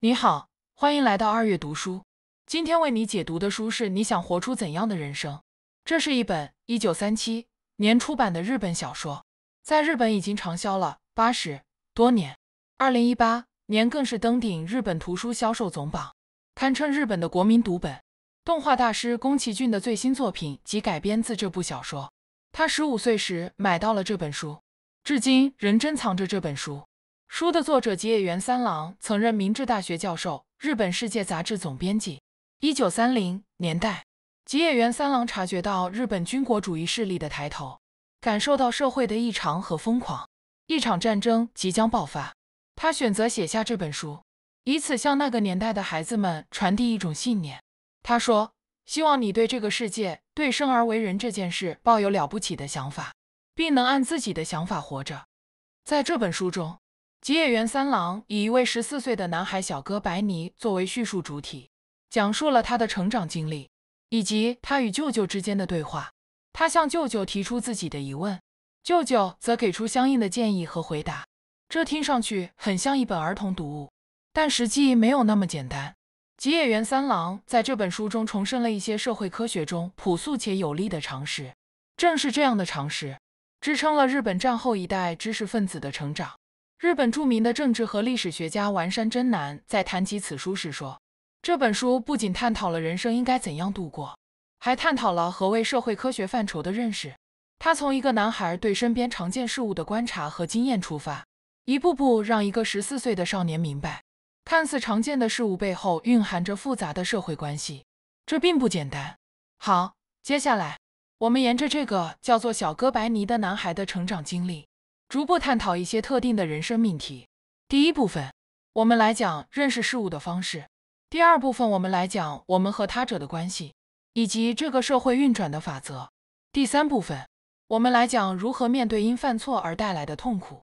你好，欢迎来到二月读书。今天为你解读的书是《你想活出怎样的人生》，这是一本一九三七年出版的日本小说，在日本已经畅销了八十多年，二零一八年更是登顶日本图书销售总榜，堪称日本的国民读本。动画大师宫崎骏的最新作品即改编自这部小说。他十五岁时买到了这本书，至今仍珍藏着这本书。书的作者吉野原三郎曾任明治大学教授、日本世界杂志总编辑。一九三零年代，吉野原三郎察觉到日本军国主义势力的抬头，感受到社会的异常和疯狂，一场战争即将爆发。他选择写下这本书，以此向那个年代的孩子们传递一种信念。他说：“希望你对这个世界、对生而为人这件事抱有了不起的想法，并能按自己的想法活着。”在这本书中。吉野原三郎以一位十四岁的男孩小哥白尼作为叙述主体，讲述了他的成长经历以及他与舅舅之间的对话。他向舅舅提出自己的疑问，舅舅则给出相应的建议和回答。这听上去很像一本儿童读物，但实际没有那么简单。吉野原三郎在这本书中重申了一些社会科学中朴素且有力的常识，正是这样的常识支撑了日本战后一代知识分子的成长。日本著名的政治和历史学家丸山真男在谈及此书时说：“这本书不仅探讨了人生应该怎样度过，还探讨了何为社会科学范畴的认识。”他从一个男孩对身边常见事物的观察和经验出发，一步步让一个十四岁的少年明白，看似常见的事物背后蕴含着复杂的社会关系，这并不简单。好，接下来我们沿着这个叫做小哥白尼的男孩的成长经历。逐步探讨一些特定的人生命题。第一部分，我们来讲认识事物的方式；第二部分，我们来讲我们和他者的关系以及这个社会运转的法则；第三部分，我们来讲如何面对因犯错而带来的痛苦。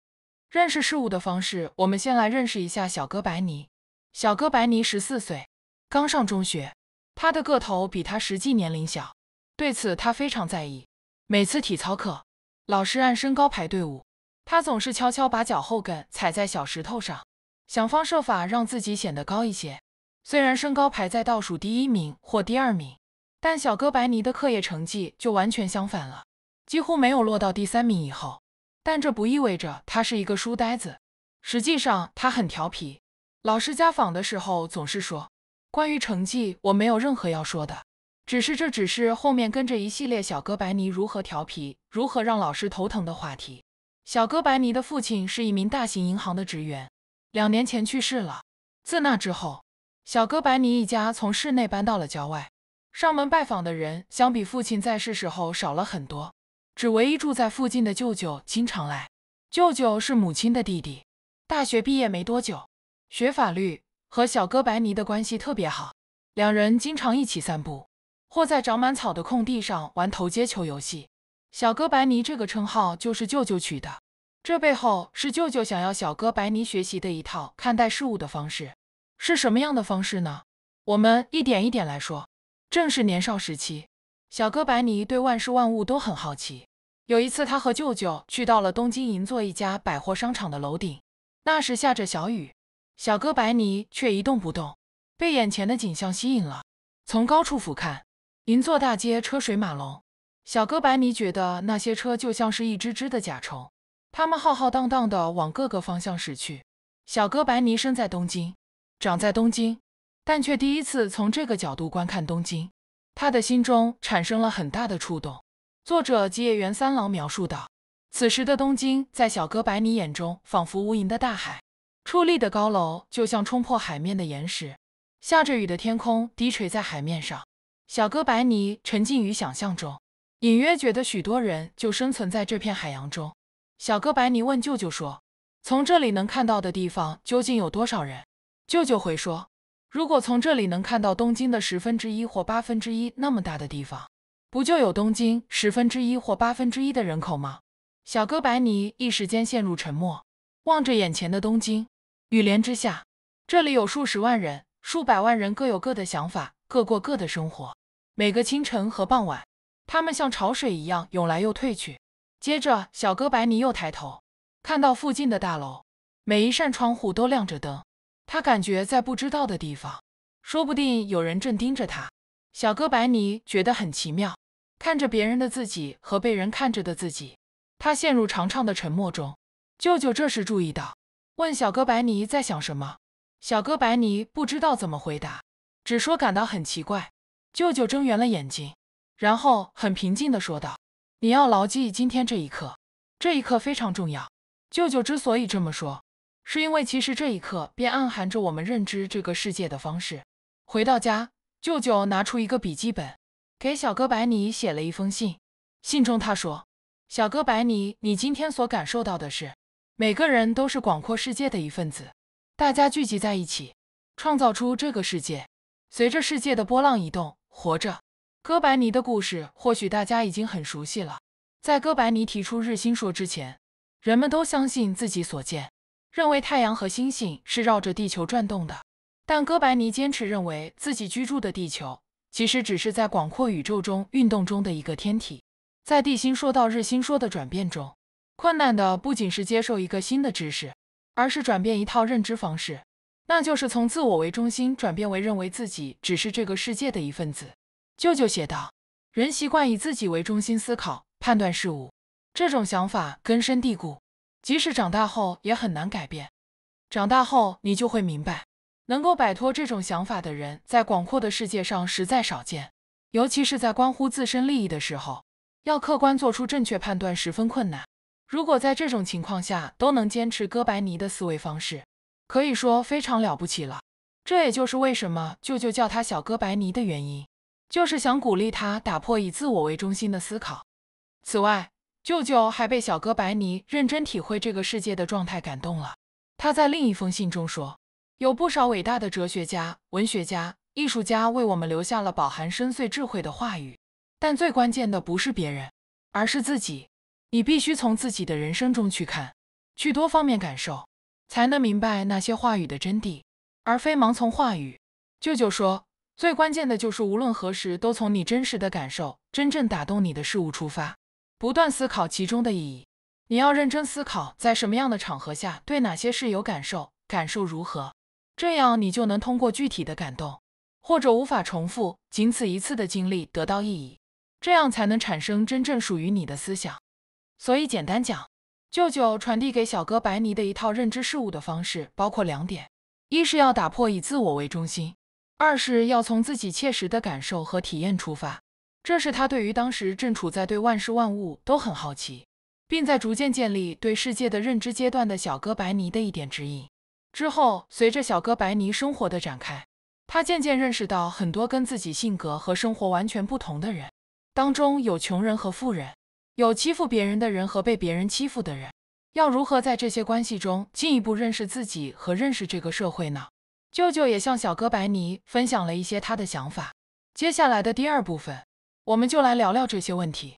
认识事物的方式，我们先来认识一下小哥白尼。小哥白尼十四岁，刚上中学，他的个头比他实际年龄小，对此他非常在意。每次体操课，老师按身高排队伍。他总是悄悄把脚后跟踩在小石头上，想方设法让自己显得高一些。虽然身高排在倒数第一名或第二名，但小哥白尼的课业成绩就完全相反了，几乎没有落到第三名以后。但这不意味着他是一个书呆子。实际上，他很调皮。老师家访的时候总是说：“关于成绩，我没有任何要说的，只是这只是后面跟着一系列小哥白尼如何调皮、如何让老师头疼的话题。”小哥白尼的父亲是一名大型银行的职员，两年前去世了。自那之后，小哥白尼一家从市内搬到了郊外。上门拜访的人相比父亲在世时候少了很多，只唯一住在附近的舅舅经常来。舅舅是母亲的弟弟，大学毕业没多久，学法律，和小哥白尼的关系特别好，两人经常一起散步，或在长满草的空地上玩投接球游戏。小哥白尼这个称号就是舅舅取的，这背后是舅舅想要小哥白尼学习的一套看待事物的方式，是什么样的方式呢？我们一点一点来说。正是年少时期，小哥白尼对万事万物都很好奇。有一次，他和舅舅去到了东京银座一家百货商场的楼顶，那时下着小雨，小哥白尼却一动不动，被眼前的景象吸引了。从高处俯瞰，银座大街车水马龙。小哥白尼觉得那些车就像是一只只的甲虫，它们浩浩荡荡地往各个方向驶去。小哥白尼生在东京，长在东京，但却第一次从这个角度观看东京，他的心中产生了很大的触动。作者吉野源三郎描述道：“此时的东京，在小哥白尼眼中仿佛无垠的大海，矗立的高楼就像冲破海面的岩石，下着雨的天空低垂在海面上。”小哥白尼沉浸于想象中。隐约觉得许多人就生存在这片海洋中。小哥白尼问舅舅说：“从这里能看到的地方究竟有多少人？”舅舅回说：“如果从这里能看到东京的十分之一或八分之一那么大的地方，不就有东京十分之一或八分之一的人口吗？”小哥白尼一时间陷入沉默，望着眼前的东京雨帘之下，这里有数十万人、数百万人，各有各的想法，各过各的生活。每个清晨和傍晚。他们像潮水一样涌来又退去。接着，小哥白尼又抬头，看到附近的大楼，每一扇窗户都亮着灯。他感觉在不知道的地方，说不定有人正盯着他。小哥白尼觉得很奇妙，看着别人的自己和被人看着的自己，他陷入长长的沉默中。舅舅这时注意到，问小哥白尼在想什么。小哥白尼不知道怎么回答，只说感到很奇怪。舅舅睁圆了眼睛。然后很平静的说道：“你要牢记今天这一刻，这一刻非常重要。舅舅之所以这么说，是因为其实这一刻便暗含着我们认知这个世界的方式。”回到家，舅舅拿出一个笔记本，给小哥白尼写了一封信。信中他说：“小哥白尼，你今天所感受到的是，每个人都是广阔世界的一份子，大家聚集在一起，创造出这个世界，随着世界的波浪移动，活着。”哥白尼的故事，或许大家已经很熟悉了。在哥白尼提出日心说之前，人们都相信自己所见，认为太阳和星星是绕着地球转动的。但哥白尼坚持认为，自己居住的地球其实只是在广阔宇宙中运动中的一个天体。在地心说到日心说的转变中，困难的不仅是接受一个新的知识，而是转变一套认知方式，那就是从自我为中心转变为认为自己只是这个世界的一份子。舅舅写道：“人习惯以自己为中心思考判断事物，这种想法根深蒂固，即使长大后也很难改变。长大后你就会明白，能够摆脱这种想法的人在广阔的世界上实在少见，尤其是在关乎自身利益的时候，要客观做出正确判断十分困难。如果在这种情况下都能坚持哥白尼的思维方式，可以说非常了不起了。这也就是为什么舅舅叫他小哥白尼的原因。”就是想鼓励他打破以自我为中心的思考。此外，舅舅还被小哥白尼认真体会这个世界的状态感动了。他在另一封信中说：“有不少伟大的哲学家、文学家、艺术家为我们留下了饱含深邃智慧的话语，但最关键的不是别人，而是自己。你必须从自己的人生中去看，去多方面感受，才能明白那些话语的真谛，而非盲从话语。”舅舅说。最关键的就是，无论何时都从你真实的感受、真正打动你的事物出发，不断思考其中的意义。你要认真思考，在什么样的场合下，对哪些事有感受，感受如何，这样你就能通过具体的感动，或者无法重复、仅此一次的经历得到意义。这样才能产生真正属于你的思想。所以，简单讲，舅舅传递给小哥白尼的一套认知事物的方式包括两点：一是要打破以自我为中心。二是要从自己切实的感受和体验出发，这是他对于当时正处在对万事万物都很好奇，并在逐渐建立对世界的认知阶段的小哥白尼的一点指引。之后，随着小哥白尼生活的展开，他渐渐认识到很多跟自己性格和生活完全不同的人，当中有穷人和富人，有欺负别人的人和被别人欺负的人，要如何在这些关系中进一步认识自己和认识这个社会呢？舅舅也向小哥白尼分享了一些他的想法。接下来的第二部分，我们就来聊聊这些问题。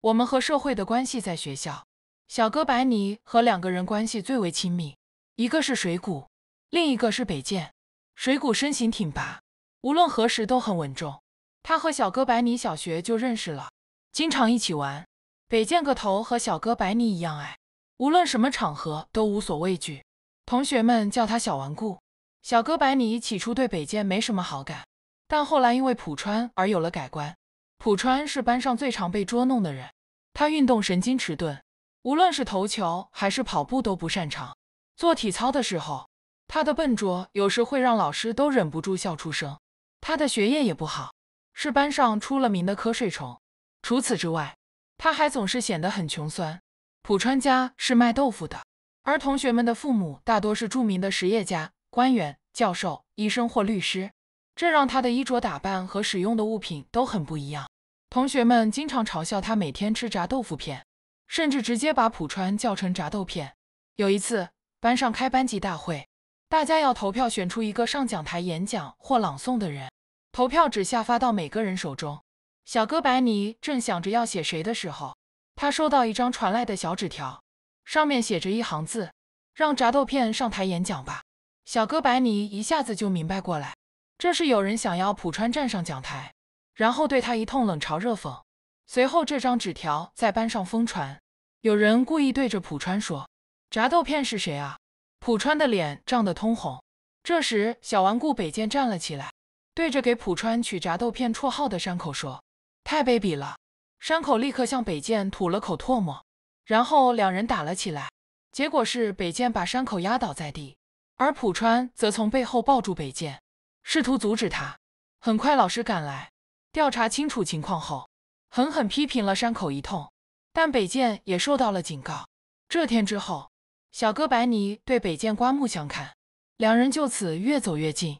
我们和社会的关系，在学校，小哥白尼和两个人关系最为亲密，一个是水谷，另一个是北见。水谷身形挺拔，无论何时都很稳重。他和小哥白尼小学就认识了，经常一起玩。北见个头和小哥白尼一样矮，无论什么场合都无所畏惧，同学们叫他小顽固。小哥白尼起初对北见没什么好感，但后来因为浦川而有了改观。浦川是班上最常被捉弄的人，他运动神经迟钝，无论是投球还是跑步都不擅长。做体操的时候，他的笨拙有时会让老师都忍不住笑出声。他的学业也不好，是班上出了名的瞌睡虫。除此之外，他还总是显得很穷酸。浦川家是卖豆腐的，而同学们的父母大多是著名的实业家。官员、教授、医生或律师，这让他的衣着打扮和使用的物品都很不一样。同学们经常嘲笑他每天吃炸豆腐片，甚至直接把浦川叫成炸豆片。有一次，班上开班级大会，大家要投票选出一个上讲台演讲或朗诵的人，投票纸下发到每个人手中。小哥白尼正想着要写谁的时候，他收到一张传来的小纸条，上面写着一行字：“让炸豆片上台演讲吧。”小哥白尼一下子就明白过来，这是有人想要浦川站上讲台，然后对他一通冷嘲热讽。随后，这张纸条在班上疯传，有人故意对着浦川说：“炸豆片是谁啊？”浦川的脸涨得通红。这时，小顽固北见站了起来，对着给浦川取“炸豆片”绰号的山口说：“太卑鄙了！”山口立刻向北见吐了口唾沫，然后两人打了起来。结果是北见把山口压倒在地。而浦川则从背后抱住北见，试图阻止他。很快，老师赶来，调查清楚情况后，狠狠批评了山口一通。但北见也受到了警告。这天之后，小哥白尼对北见刮目相看，两人就此越走越近。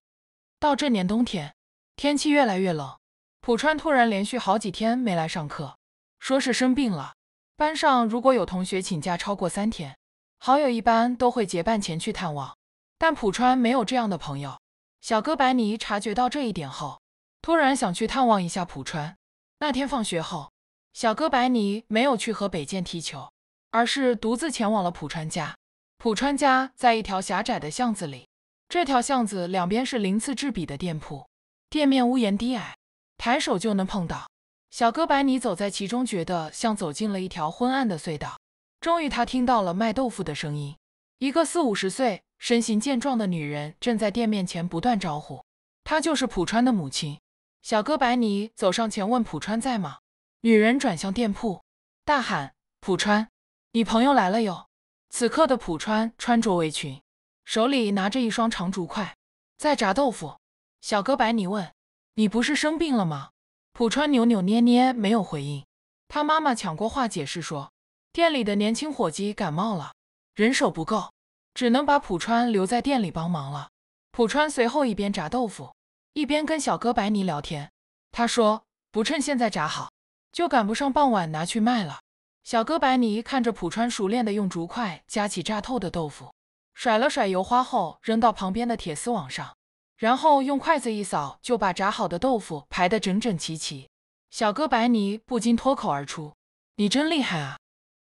到这年冬天，天气越来越冷，浦川突然连续好几天没来上课，说是生病了。班上如果有同学请假超过三天，好友一般都会结伴前去探望。但浦川没有这样的朋友。小哥白尼察觉到这一点后，突然想去探望一下浦川。那天放学后，小哥白尼没有去和北见踢球，而是独自前往了浦川家。浦川家在一条狭窄的巷子里，这条巷子两边是鳞次栉比的店铺，店面屋檐低矮，抬手就能碰到。小哥白尼走在其中，觉得像走进了一条昏暗的隧道。终于，他听到了卖豆腐的声音。一个四五十岁、身形健壮的女人正在店面前不断招呼，她就是浦川的母亲。小哥白尼走上前问浦川在吗？女人转向店铺，大喊：“浦川，你朋友来了哟！”此刻的浦川穿着围裙，手里拿着一双长竹筷，在炸豆腐。小哥白尼问：“你不是生病了吗？”浦川扭扭捏捏没有回应。他妈妈抢过话解释说：“店里的年轻伙计感冒了，人手不够。”只能把浦川留在店里帮忙了。浦川随后一边炸豆腐，一边跟小哥白尼聊天。他说：“不趁现在炸好，就赶不上傍晚拿去卖了。”小哥白尼看着浦川熟练的用竹筷夹起炸透的豆腐，甩了甩油花后扔到旁边的铁丝网上，然后用筷子一扫，就把炸好的豆腐排得整整齐齐。小哥白尼不禁脱口而出：“你真厉害啊！”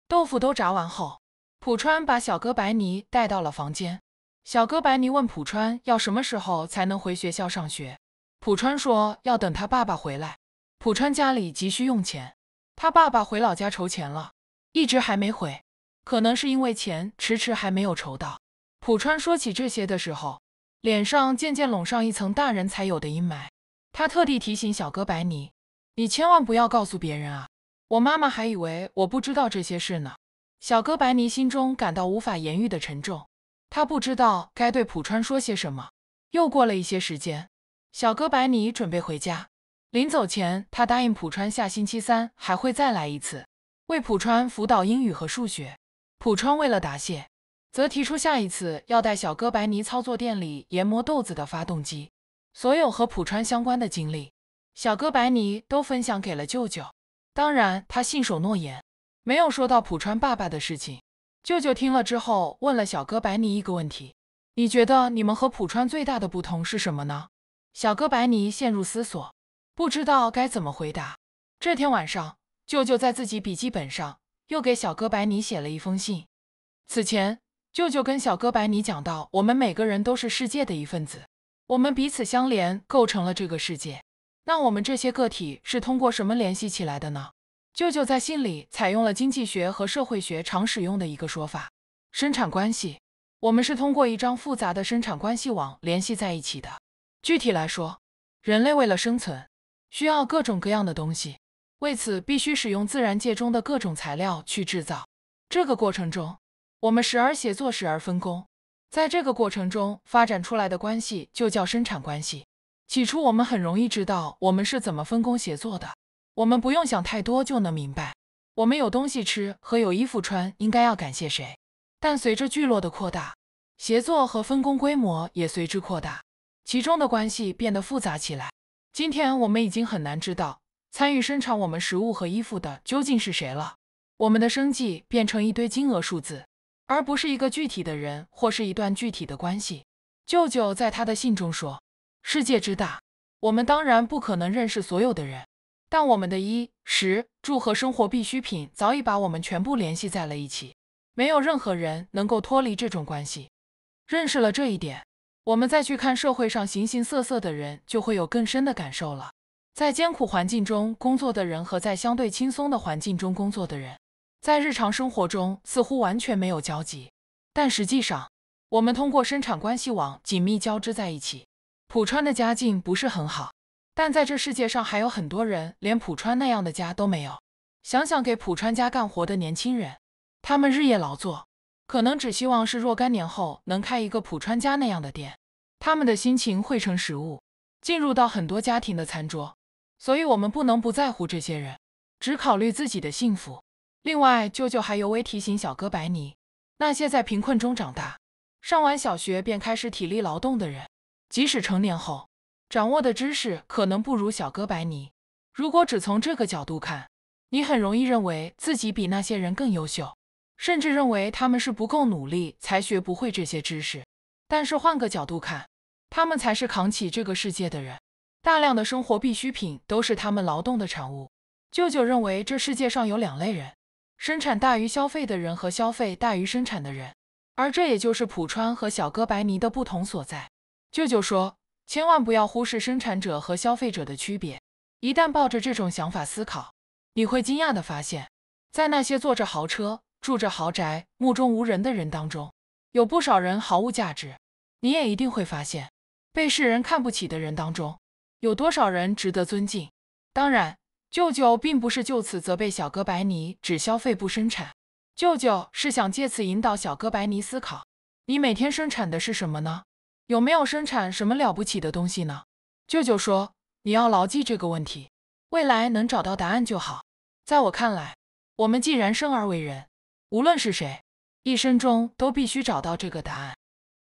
豆腐都炸完后。浦川把小哥白尼带到了房间。小哥白尼问浦川要什么时候才能回学校上学。浦川说要等他爸爸回来。浦川家里急需用钱，他爸爸回老家筹钱了，一直还没回，可能是因为钱迟迟还没有筹到。浦川说起这些的时候，脸上渐渐拢上一层大人才有的阴霾。他特地提醒小哥白尼：“你千万不要告诉别人啊！我妈妈还以为我不知道这些事呢。”小哥白尼心中感到无法言喻的沉重，他不知道该对浦川说些什么。又过了一些时间，小哥白尼准备回家，临走前，他答应浦川下星期三还会再来一次，为浦川辅导英语和数学。浦川为了答谢，则提出下一次要带小哥白尼操作店里研磨豆子的发动机。所有和浦川相关的经历，小哥白尼都分享给了舅舅，当然他信守诺言。没有说到浦川爸爸的事情，舅舅听了之后问了小哥白尼一个问题：你觉得你们和浦川最大的不同是什么呢？小哥白尼陷入思索，不知道该怎么回答。这天晚上，舅舅在自己笔记本上又给小哥白尼写了一封信。此前，舅舅跟小哥白尼讲到，我们每个人都是世界的一份子，我们彼此相连，构成了这个世界。那我们这些个体是通过什么联系起来的呢？舅舅在信里采用了经济学和社会学常使用的一个说法：生产关系。我们是通过一张复杂的生产关系网联系在一起的。具体来说，人类为了生存，需要各种各样的东西，为此必须使用自然界中的各种材料去制造。这个过程中，我们时而协作，时而分工。在这个过程中发展出来的关系就叫生产关系。起初，我们很容易知道我们是怎么分工协作的。我们不用想太多就能明白，我们有东西吃和有衣服穿应该要感谢谁。但随着聚落的扩大，协作和分工规模也随之扩大，其中的关系变得复杂起来。今天我们已经很难知道参与生产我们食物和衣服的究竟是谁了。我们的生计变成一堆金额数字，而不是一个具体的人或是一段具体的关系。舅舅在他的信中说：“世界之大，我们当然不可能认识所有的人。”但我们的衣食住和生活必需品早已把我们全部联系在了一起，没有任何人能够脱离这种关系。认识了这一点，我们再去看社会上形形色色的人，就会有更深的感受了。在艰苦环境中工作的人和在相对轻松的环境中工作的人，在日常生活中似乎完全没有交集，但实际上，我们通过生产关系网紧密交织在一起。浦川的家境不是很好。但在这世界上，还有很多人连浦川那样的家都没有。想想给浦川家干活的年轻人，他们日夜劳作，可能只希望是若干年后能开一个浦川家那样的店。他们的心情汇成食物，进入到很多家庭的餐桌。所以，我们不能不在乎这些人，只考虑自己的幸福。另外，舅舅还尤为提醒小哥白尼：那些在贫困中长大、上完小学便开始体力劳动的人，即使成年后，掌握的知识可能不如小哥白尼。如果只从这个角度看，你很容易认为自己比那些人更优秀，甚至认为他们是不够努力才学不会这些知识。但是换个角度看，他们才是扛起这个世界的人。大量的生活必需品都是他们劳动的产物。舅舅认为这世界上有两类人：生产大于消费的人和消费大于生产的人。而这也就是浦川和小哥白尼的不同所在。舅舅说。千万不要忽视生产者和消费者的区别。一旦抱着这种想法思考，你会惊讶的发现，在那些坐着豪车、住着豪宅、目中无人的人当中，有不少人毫无价值。你也一定会发现，被世人看不起的人当中，有多少人值得尊敬。当然，舅舅并不是就此责备小哥白尼只消费不生产，舅舅是想借此引导小哥白尼思考：你每天生产的是什么呢？有没有生产什么了不起的东西呢？舅舅说，你要牢记这个问题，未来能找到答案就好。在我看来，我们既然生而为人，无论是谁，一生中都必须找到这个答案。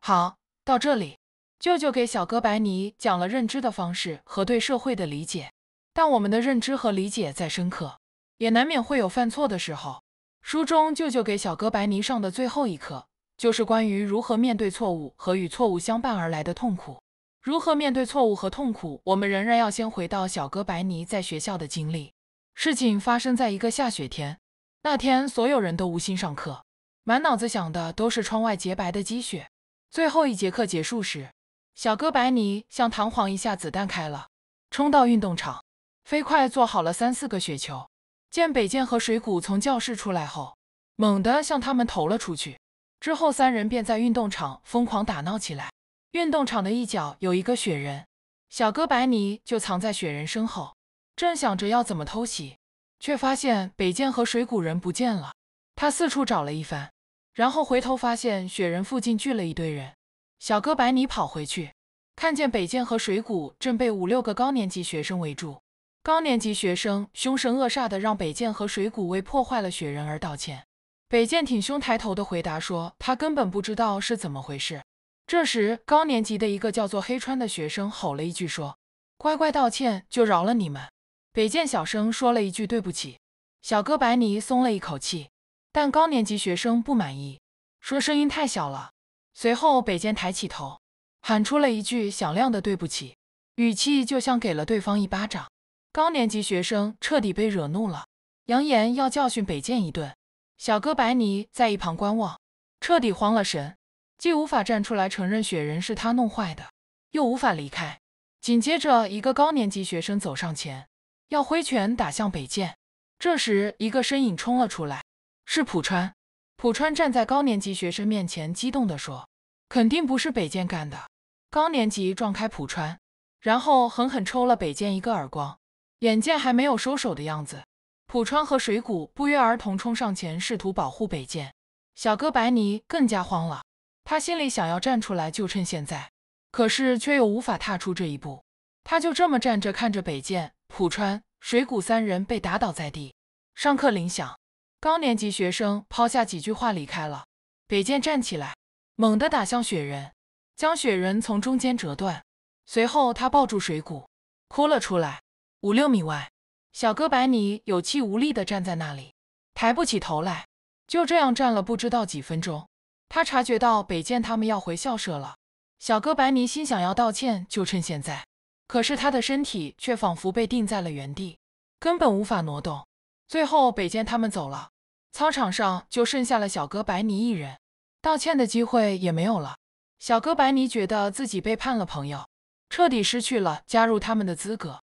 好，到这里，舅舅给小哥白尼讲了认知的方式和对社会的理解，但我们的认知和理解再深刻，也难免会有犯错的时候。书中，舅舅给小哥白尼上的最后一课。就是关于如何面对错误和与错误相伴而来的痛苦，如何面对错误和痛苦，我们仍然要先回到小哥白尼在学校的经历。事情发生在一个下雪天，那天所有人都无心上课，满脑子想的都是窗外洁白的积雪。最后一节课结束时，小哥白尼像弹簧一下，子弹开了，冲到运动场，飞快做好了三四个雪球，见北见和水谷从教室出来后，猛地向他们投了出去。之后，三人便在运动场疯狂打闹起来。运动场的一角有一个雪人，小哥白尼就藏在雪人身后，正想着要怎么偷袭，却发现北剑和水谷人不见了。他四处找了一番，然后回头发现雪人附近聚了一堆人。小哥白尼跑回去，看见北剑和水谷正被五六个高年级学生围住。高年级学生凶神恶煞的让北剑和水谷为破坏了雪人而道歉。北剑挺胸抬头的回答说：“他根本不知道是怎么回事。”这时，高年级的一个叫做黑川的学生吼了一句说：“乖乖道歉就饶了你们。”北剑小声说了一句“对不起”。小哥白尼松了一口气，但高年级学生不满意，说声音太小了。随后，北剑抬起头，喊出了一句响亮的“对不起”，语气就像给了对方一巴掌。高年级学生彻底被惹怒了，扬言要教训北剑一顿。小哥白尼在一旁观望，彻底慌了神，既无法站出来承认雪人是他弄坏的，又无法离开。紧接着，一个高年级学生走上前，要挥拳打向北建。这时，一个身影冲了出来，是浦川。浦川站在高年级学生面前，激动地说：“肯定不是北建干的。”高年级撞开浦川，然后狠狠抽了北建一个耳光，眼见还没有收手的样子。浦川和水谷不约而同冲上前，试图保护北见。小哥白尼更加慌了，他心里想要站出来，就趁现在，可是却又无法踏出这一步。他就这么站着，看着北见、浦川、水谷三人被打倒在地。上课铃响，高年级学生抛下几句话离开了。北见站起来，猛地打向雪人，将雪人从中间折断。随后，他抱住水谷，哭了出来。五六米外。小哥白尼有气无力地站在那里，抬不起头来，就这样站了不知道几分钟。他察觉到北见他们要回校舍了，小哥白尼心想要道歉就趁现在，可是他的身体却仿佛被定在了原地，根本无法挪动。最后，北见他们走了，操场上就剩下了小哥白尼一人，道歉的机会也没有了。小哥白尼觉得自己背叛了朋友，彻底失去了加入他们的资格。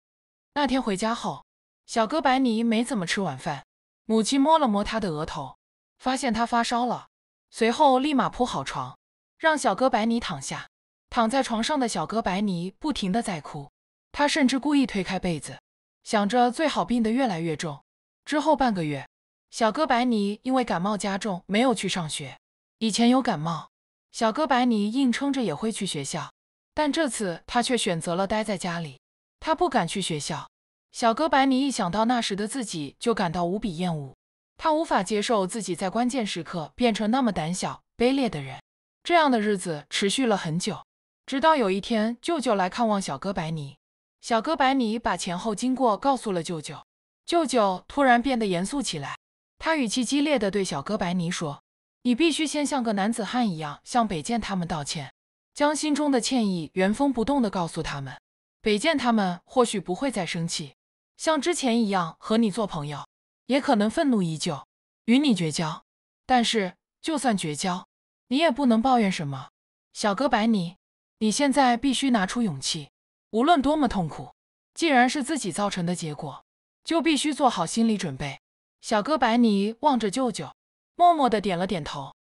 那天回家后。小哥白尼没怎么吃晚饭，母亲摸了摸他的额头，发现他发烧了，随后立马铺好床，让小哥白尼躺下。躺在床上的小哥白尼不停的在哭，他甚至故意推开被子，想着最好病得越来越重。之后半个月，小哥白尼因为感冒加重，没有去上学。以前有感冒，小哥白尼硬撑着也会去学校，但这次他却选择了待在家里，他不敢去学校。小哥白尼一想到那时的自己，就感到无比厌恶。他无法接受自己在关键时刻变成那么胆小卑劣的人。这样的日子持续了很久，直到有一天，舅舅来看望小哥白尼。小哥白尼把前后经过告诉了舅舅。舅舅突然变得严肃起来，他语气激烈的对小哥白尼说：“你必须先像个男子汉一样向北见他们道歉，将心中的歉意原封不动的告诉他们。北见他们或许不会再生气。”像之前一样和你做朋友，也可能愤怒依旧，与你绝交。但是就算绝交，你也不能抱怨什么。小哥白尼，你现在必须拿出勇气，无论多么痛苦，既然是自己造成的结果，就必须做好心理准备。小哥白尼望着舅舅，默默的点了点头。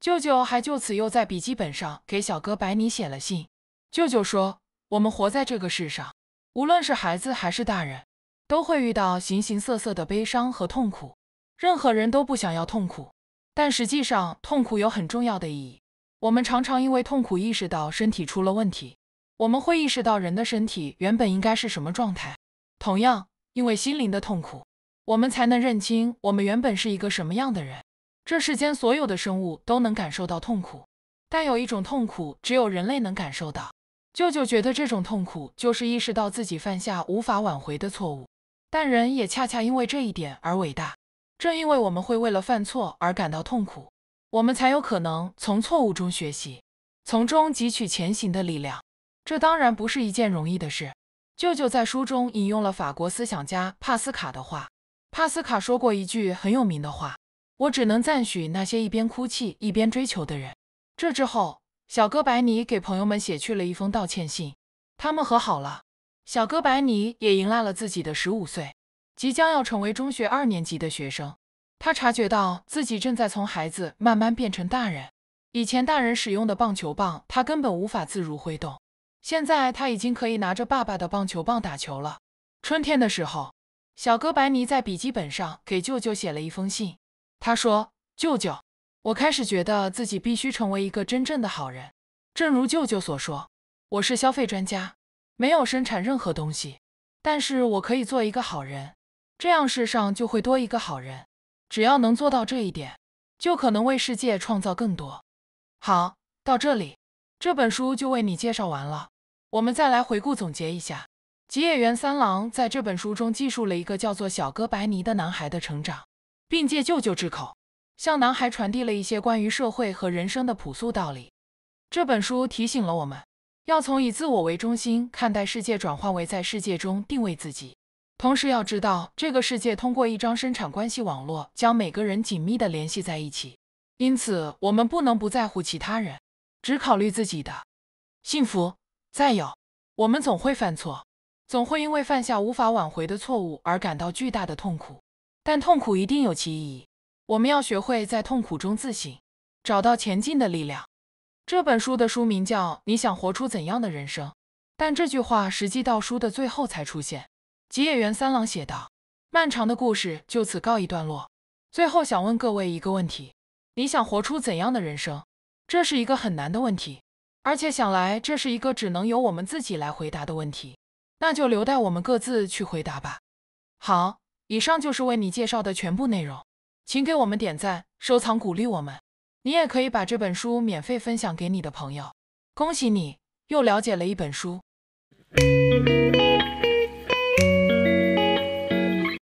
舅舅还就此又在笔记本上给小哥白尼写了信。舅舅说：“我们活在这个世上，无论是孩子还是大人。”都会遇到形形色色的悲伤和痛苦，任何人都不想要痛苦，但实际上痛苦有很重要的意义。我们常常因为痛苦意识到身体出了问题，我们会意识到人的身体原本应该是什么状态。同样，因为心灵的痛苦，我们才能认清我们原本是一个什么样的人。这世间所有的生物都能感受到痛苦，但有一种痛苦只有人类能感受到。舅舅觉得这种痛苦就是意识到自己犯下无法挽回的错误。但人也恰恰因为这一点而伟大。正因为我们会为了犯错而感到痛苦，我们才有可能从错误中学习，从中汲取前行的力量。这当然不是一件容易的事。舅舅在书中引用了法国思想家帕斯卡的话。帕斯卡说过一句很有名的话：“我只能赞许那些一边哭泣一边追求的人。”这之后，小哥白尼给朋友们写去了一封道歉信，他们和好了。小哥白尼也迎来了自己的十五岁，即将要成为中学二年级的学生。他察觉到自己正在从孩子慢慢变成大人。以前大人使用的棒球棒，他根本无法自如挥动。现在他已经可以拿着爸爸的棒球棒打球了。春天的时候，小哥白尼在笔记本上给舅舅写了一封信。他说：“舅舅，我开始觉得自己必须成为一个真正的好人。正如舅舅所说，我是消费专家。”没有生产任何东西，但是我可以做一个好人，这样世上就会多一个好人。只要能做到这一点，就可能为世界创造更多。好，到这里，这本书就为你介绍完了。我们再来回顾总结一下，吉野原三郎在这本书中记述了一个叫做小哥白尼的男孩的成长，并借舅舅之口，向男孩传递了一些关于社会和人生的朴素道理。这本书提醒了我们。要从以自我为中心看待世界，转换为在世界中定位自己。同时要知道，这个世界通过一张生产关系网络，将每个人紧密的联系在一起。因此，我们不能不在乎其他人，只考虑自己的幸福。再有，我们总会犯错，总会因为犯下无法挽回的错误而感到巨大的痛苦。但痛苦一定有其意义，我们要学会在痛苦中自省，找到前进的力量。这本书的书名叫《你想活出怎样的人生》，但这句话实际到书的最后才出现。吉野原三郎写道：“漫长的故事就此告一段落。”最后想问各位一个问题：你想活出怎样的人生？这是一个很难的问题，而且想来这是一个只能由我们自己来回答的问题。那就留待我们各自去回答吧。好，以上就是为你介绍的全部内容，请给我们点赞、收藏、鼓励我们。你也可以把这本书免费分享给你的朋友。恭喜你，又了解了一本书。